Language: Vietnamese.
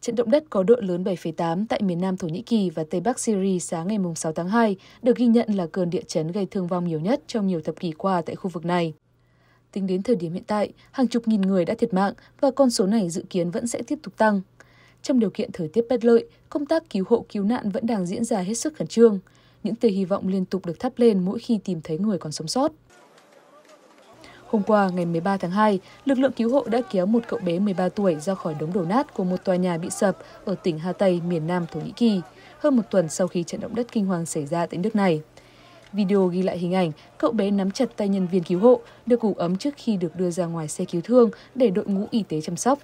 Trận động đất có độ lớn 7,8 tại miền Nam Thổ Nhĩ Kỳ và Tây Bắc Syria sáng ngày 6 tháng 2 được ghi nhận là cơn địa chấn gây thương vong nhiều nhất trong nhiều thập kỷ qua tại khu vực này. Tính đến thời điểm hiện tại, hàng chục nghìn người đã thiệt mạng và con số này dự kiến vẫn sẽ tiếp tục tăng. Trong điều kiện thời tiết bất lợi, công tác cứu hộ cứu nạn vẫn đang diễn ra hết sức khẩn trương. Những tia hy vọng liên tục được thắp lên mỗi khi tìm thấy người còn sống sót. Hôm qua, ngày 13 tháng 2, lực lượng cứu hộ đã kéo một cậu bé 13 tuổi ra khỏi đống đổ nát của một tòa nhà bị sập ở tỉnh Hà Tây, miền Nam Thổ Nhĩ Kỳ, hơn một tuần sau khi trận động đất kinh hoàng xảy ra tại nước này. Video ghi lại hình ảnh cậu bé nắm chặt tay nhân viên cứu hộ, được ủ ấm trước khi được đưa ra ngoài xe cứu thương để đội ngũ y tế chăm sóc.